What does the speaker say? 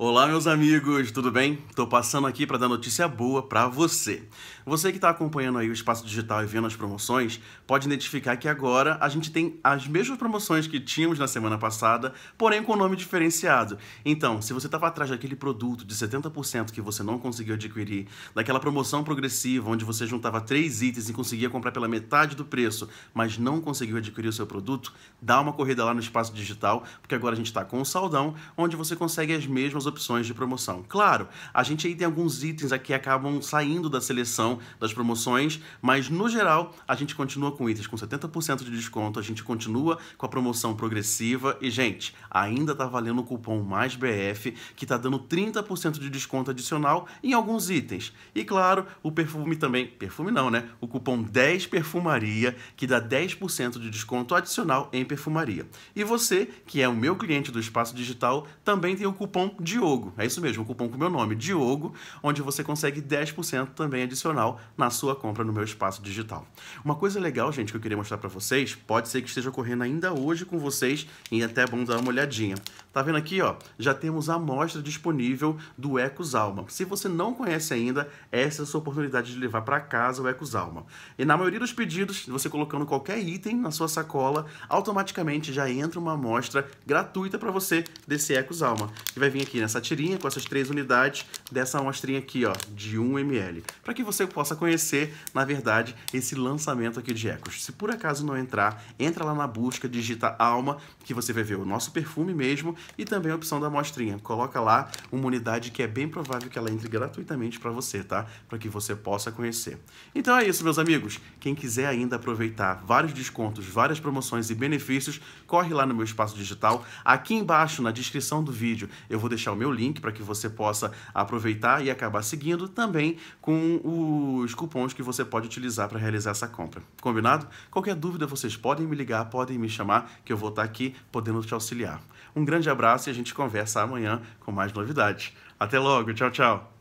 Olá, meus amigos, tudo bem? Estou passando aqui para dar notícia boa para você. Você que está acompanhando aí o Espaço Digital e vendo as promoções, pode identificar que agora a gente tem as mesmas promoções que tínhamos na semana passada, porém com nome diferenciado. Então, se você estava atrás daquele produto de 70% que você não conseguiu adquirir, daquela promoção progressiva onde você juntava três itens e conseguia comprar pela metade do preço, mas não conseguiu adquirir o seu produto, dá uma corrida lá no Espaço Digital, porque agora a gente está com o um saldão, onde você consegue as mesmas opções de promoção. Claro, a gente aí tem alguns itens aqui que acabam saindo da seleção das promoções, mas no geral a gente continua com itens com 70% de desconto, a gente continua com a promoção progressiva e, gente, ainda tá valendo o cupom mais BF que tá dando 30% de desconto adicional em alguns itens. E claro, o perfume também, perfume não, né? O cupom 10 perfumaria que dá 10% de desconto adicional em perfumaria. E você, que é o meu cliente do Espaço Digital, também tem o cupom de Diogo. É isso mesmo, o cupom com o meu nome, Diogo, onde você consegue 10% também adicional na sua compra no meu espaço digital. Uma coisa legal, gente, que eu queria mostrar para vocês, pode ser que esteja ocorrendo ainda hoje com vocês e é até é bom dar uma olhadinha. Tá vendo aqui, ó? Já temos a amostra disponível do Ecos Alma. Se você não conhece ainda, essa é a sua oportunidade de levar para casa o Ecos Alma. E na maioria dos pedidos, você colocando qualquer item na sua sacola, automaticamente já entra uma amostra gratuita para você desse Ecos Alma, que vai vir aqui, né? essa tirinha com essas três unidades dessa amostrinha aqui, ó, de 1 ml, para que você possa conhecer, na verdade, esse lançamento aqui de Ecos. Se por acaso não entrar, entra lá na busca, digita Alma, que você vai ver o nosso perfume mesmo e também a opção da amostrinha. Coloca lá uma unidade que é bem provável que ela entre gratuitamente para você, tá? Para que você possa conhecer. Então é isso, meus amigos. Quem quiser ainda aproveitar vários descontos, várias promoções e benefícios, corre lá no meu espaço digital. Aqui embaixo, na descrição do vídeo, eu vou deixar o meu link para que você possa aproveitar e acabar seguindo também com os cupons que você pode utilizar para realizar essa compra. Combinado? Qualquer dúvida vocês podem me ligar, podem me chamar que eu vou estar tá aqui podendo te auxiliar. Um grande abraço e a gente conversa amanhã com mais novidades. Até logo, tchau, tchau.